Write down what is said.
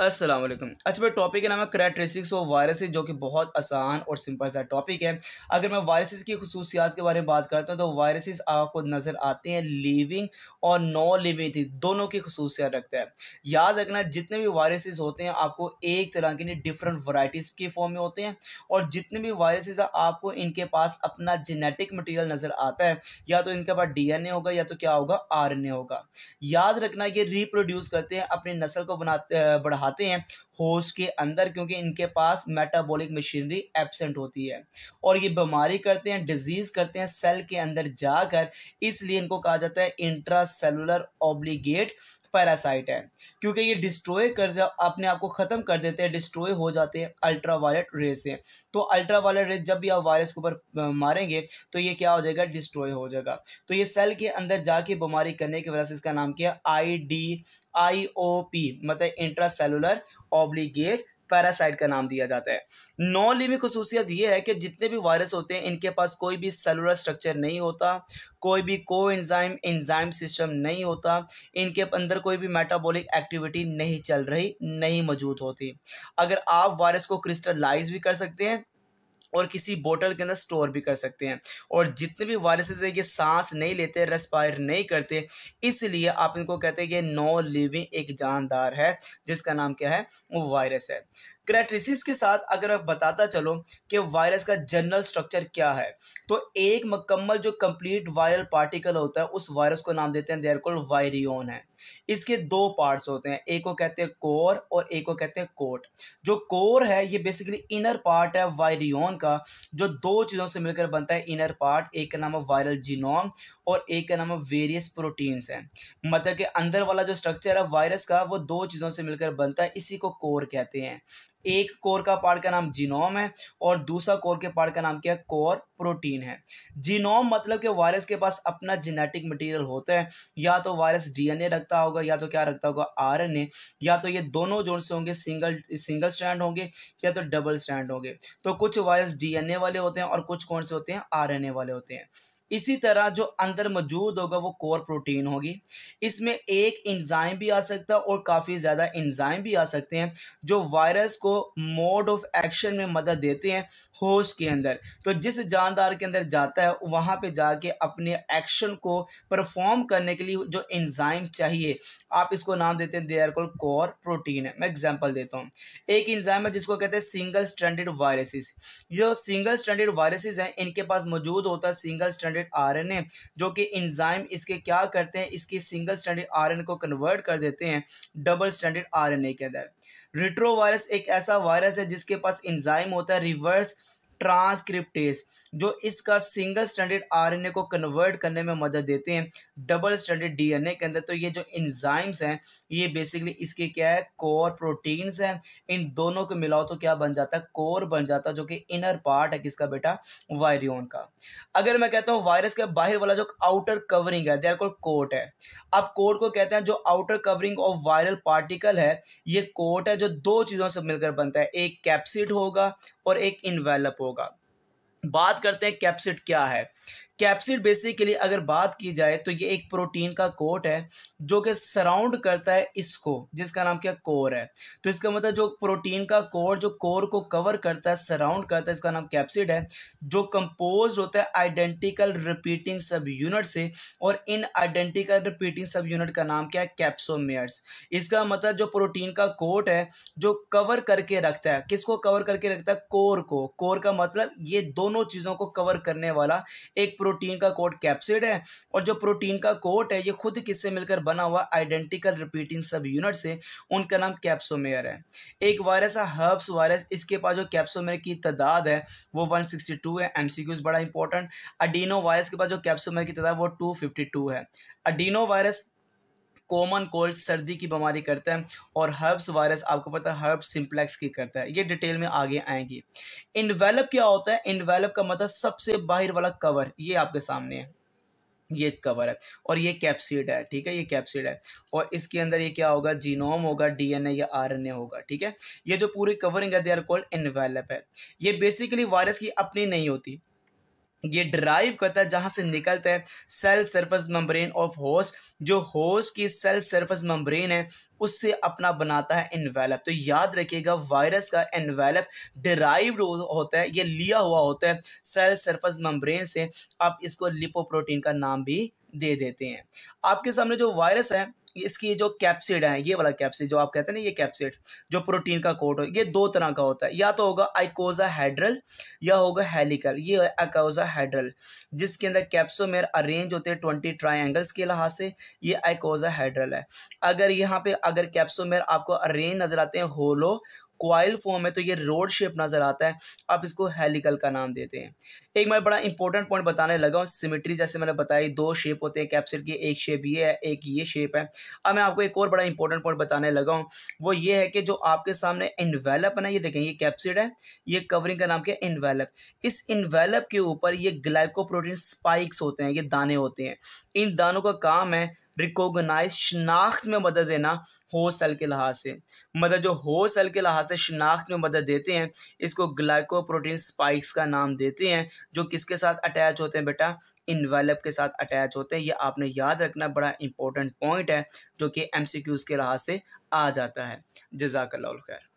अस्सलाम वालेकुम अच्छा भाई टॉपिक का नाम है करेक्टरिस्टिक्स ऑफ वायरसेस जो कि बहुत आसान और सिंपल सा टॉपिक है अगर मैं वायरसेस की खसूसियात के बारे में बात करता हूँ तो वायरसेस आपको नज़र आते हैं लिविंग और नॉन लिविंग थी दोनों की खसूसियात रखता है याद रखना जितने भी वायरसेस होते हैं आपको एक तरह के डिफरेंट वराइटीज़ के फॉर्म में होते हैं और जितने भी वायरसेस आपको इनके पास अपना जेनेटिक मटीरियल नज़र आता है या तो इनके पास डी होगा या तो क्या होगा आर होगा याद रखना ये रिप्रोड्यूस करते हैं अपनी नस्ल को बना बढ़ा खाते हैं होश के अंदर क्योंकि इनके पास मेटाबॉलिक मशीनरी एबसेंट होती है और ये बीमारी करते हैं डिजीज़ करते हैं सेल के अंदर जाकर इसलिए इनको कहा जाता है इंट्रा सेलुलर ऑब्लीगेट पैरासाइट है क्योंकि ये डिस्ट्रॉय कर जा अपने आप को ख़त्म कर देते हैं डिस्ट्रॉय हो जाते हैं अल्ट्रा वायलेट रे से तो अल्ट्रा वायलेट रे जब भी आप वायरस के ऊपर मारेंगे तो ये क्या हो जाएगा डिस्ट्रॉय हो जाएगा तो ये सेल के अंदर जाके बीमारी करने की वजह से इसका नाम किया I D I O P मतलब इंट्रा सेलुलर ऑब्लीगेट पैरासाइट का नाम दिया जाता है नॉन लिविंग खसूसियत यह है कि जितने भी वायरस होते हैं इनके पास कोई भी सेलुलर स्ट्रक्चर नहीं होता कोई भी को एंजाइम एंजाइम सिस्टम नहीं होता इनके अंदर कोई भी मेटाबॉलिक एक्टिविटी नहीं चल रही नहीं मौजूद होती अगर आप वायरस को क्रिस्टलाइज भी कर सकते हैं और किसी बोतल के अंदर स्टोर भी कर सकते हैं और जितने भी वायरसेस है ये सांस नहीं लेते रेस्पायर नहीं करते इसलिए आप इनको कहते हैं कि नो लिविंग एक जानदार है जिसका नाम क्या है वो वायरस है करेक्टरिस्टिक्स के साथ अगर आप बताता चलो कि वायरस का जनरल स्ट्रक्चर क्या है तो एक मकम्मल जो कंप्लीट वायरल पार्टिकल होता है उस वायरस को नाम देते हैं देयर कॉल्ड वायरियोन है इसके दो पार्ट्स होते हैं एक को कहते हैं कोर और एक को कहते हैं कोट जो कोर है ये बेसिकली इनर पार्ट है वायरियोन का जो दो चीज़ों से मिलकर बनता है इनर पार्ट एक का नाम है वायरल जीनोम और एक का नाम है वेरियस प्रोटीन्स है मतलब कि अंदर वाला जो स्ट्रक्चर है वायरस का वो दो चीज़ों से मिलकर बनता है इसी को कोर कहते हैं एक कोर का पार्ट का नाम जीनोम है और दूसरा कोर के पार्ट का नाम क्या है कोर प्रोटीन है जीनोम मतलब कि वायरस के पास अपना जेनेटिक मटेरियल होता है या तो वायरस डीएनए रखता होगा या तो क्या रखता होगा आरएनए या तो ये दोनों जोड़ से होंगे सिंगल सिंगल स्टैंड होंगे या तो डबल स्टैंड होंगे तो कुछ वायरस डीएनए वाले होते हैं और कुछ कौन से होते हैं आर वाले होते हैं इसी तरह जो अंदर मौजूद होगा वो कोर प्रोटीन होगी इसमें एक इंजाइम भी आ सकता है और काफ़ी ज़्यादा इंजाइम भी आ सकते हैं जो वायरस को मोड ऑफ एक्शन में मदद देते हैं होस्ट के अंदर तो जिस जानदार के अंदर जाता है वहाँ पे जाके अपने एक्शन को परफॉर्म करने के लिए जो इंजाइम चाहिए आप इसको नाम देते हैं they are call core protein है मैं एग्जाम्पल देता हूँ एक इंजाइम है जिसको कहते हैं सिंगल स्टैंडर्ड वायरसेस जो सिंगल स्टैंडर्ड वायरसिस हैं इनके पास मौजूद होता है सिंगल स्टैंडर्ड स्टैंडर्ड आरएनए जो कि इंजाइम इसके क्या करते हैं इसकी सिंगल स्टैंडर्ड आरएनए को कन्वर्ट कर देते हैं डबल स्टैंडर्ड आरएनए के अंदर रिट्रोवायरस एक ऐसा वायरस है जिसके पास इंजाइम होता है रिवर्स ट्रांसक्रिप्टेज जो इसका सिंगल स्टैंडर्ड आरएनए को कन्वर्ट करने में मदद देते हैं डबल स्टैंडर्ड डीएनए के अंदर तो ये जो इंजाइम्स हैं ये बेसिकली इसके क्या है कोर प्रोटीन्स हैं इन दोनों को मिलाओ तो क्या बन जाता है कोर बन जाता है जो कि इनर पार्ट है किसका बेटा वायरियोन का अगर मैं कहता हूँ वायरस के बाहर वाला जो आउटर कवरिंग है देर को कोट है अब कोट को कहते हैं जो outer covering of viral particle है ये कोट है जो दो चीज़ों से मिलकर बनता है एक कैप्सिड होगा और एक इन्वेलप होगा होगा बात करते हैं कैप्सिट क्या है कैप्सिड बेसिकली अगर बात की जाए तो ये एक प्रोटीन का कोट है जो कि सराउंड करता है इसको जिसका नाम क्या कोर है तो इसका मतलब जो प्रोटीन का कोर जो कोर को कवर करता है सराउंड करता है इसका नाम कैप्सिड है जो कंपोज होता है आइडेंटिकल रिपीटिंग सब यूनिट से और इन आइडेंटिकल रिपीटिंग सब यूनिट का नाम क्या है कैप्सोमेयर्स इसका मतलब जो प्रोटीन का कोट है जो कवर करके रखता है किसको कवर करके रखता है कोर को कोर का मतलब ये दोनों चीज़ों को कवर करने वाला एक प्रोटीन का कोट कैप्सिड है और जो प्रोटीन का कोट है ये खुद किससे मिलकर बना हुआ आइडेंटिकल रिपीटिंग सब यूनिट से उनका नाम कैप्सोमेयर है एक वायरस है हर्ब्स वायरस इसके पास जो कैप्सोमेयर की तादाद है वो 162 है एमसीक्यूज बड़ा इंपॉर्टेंट अडीनो वायरस के पास जो कैप्सोमेयर की तादाद वो 252 है अडीनो वायरस कॉमन कोल्ड सर्दी की बीमारी करता है और हर्ब्स वायरस आपको पता है हर्ब सिंप्लेक्स की करता है ये डिटेल में आगे आएंगी इनवेलप क्या होता है इनवेलप का मतलब सबसे बाहर वाला कवर ये आपके सामने है ये कवर है और ये कैप्सिड है ठीक है ये कैप्सिड है और इसके अंदर ये क्या होगा जीनोम होगा डीएनए या आरएनए होगा ठीक है ये जो पूरी कवरिंग है दे आर कॉल्ड इनवेलप है ये बेसिकली वायरस की अपनी नहीं होती ये ड्राइव करता है जहाँ से निकलता है cell surface membrane of host जो होस्ट की सेल सरफेस मम्ब्रेन है उससे अपना बनाता है इनवेलप तो याद रखिएगा वायरस का इनवेलप डिराइव होता है ये लिया हुआ होता है सेल सरफेस मम्ब्रेन से आप इसको लिपोप्रोटीन का नाम भी दे देते हैं आपके सामने जो वायरस है इसकी जो कैप्सिड है ये वाला कैप्सिड जो आप कहते हैं ना ये कैप्सिड जो प्रोटीन का कोट हो ये दो तरह का होता है या तो होगा आइकोजा हाइड्रल या होगा हेलिकल ये आइकोजा हाइड्रल जिसके अंदर कैप्सोमेर अरेंज होते हैं ट्वेंटी ट्राइंगल्स के लिहाज से ये आइकोजा हाइड्रल है अगर यहाँ पे अगर कैप्सोमेर आपको अरेंज नजर आते हैं होलो क्वाइल फॉर्म है तो ये रोड शेप नज़र आता है आप इसको हेलिकल का नाम देते हैं एक मैं बड़ा इंपॉर्टेंट पॉइंट बताने लगा हूँ सिमेट्री जैसे मैंने बताई दो शेप होते हैं कैप्सिड की एक शेप ये है एक ये शेप है अब मैं आपको एक और बड़ा इंपॉर्टेंट पॉइंट बताने लगा हूँ वो ये है कि जो आपके सामने इन्वेलप है ना ये देखें ये कैप्सिड है ये कवरिंग का नाम क्या इन्वेलप इस इन्वेलप के ऊपर ये ग्लाइकोप्रोटीन स्पाइक्स होते हैं ये दाने होते हैं इन दानों का काम है रिकोगनाइज शनाख्त में मदद देना हो सल के लिहाज से मदद जो हो सल के लिहाज से शनाख्त में मदद देते हैं इसको ग्लाइकोप्रोटीन स्पाइक्स का नाम देते हैं जो किसके साथ अटैच होते हैं बेटा इनवेलप के साथ अटैच होते हैं ये आपने याद रखना बड़ा इंपॉर्टेंट पॉइंट है जो कि एम के लिहाज से आ जाता है जजाकल्ला खैर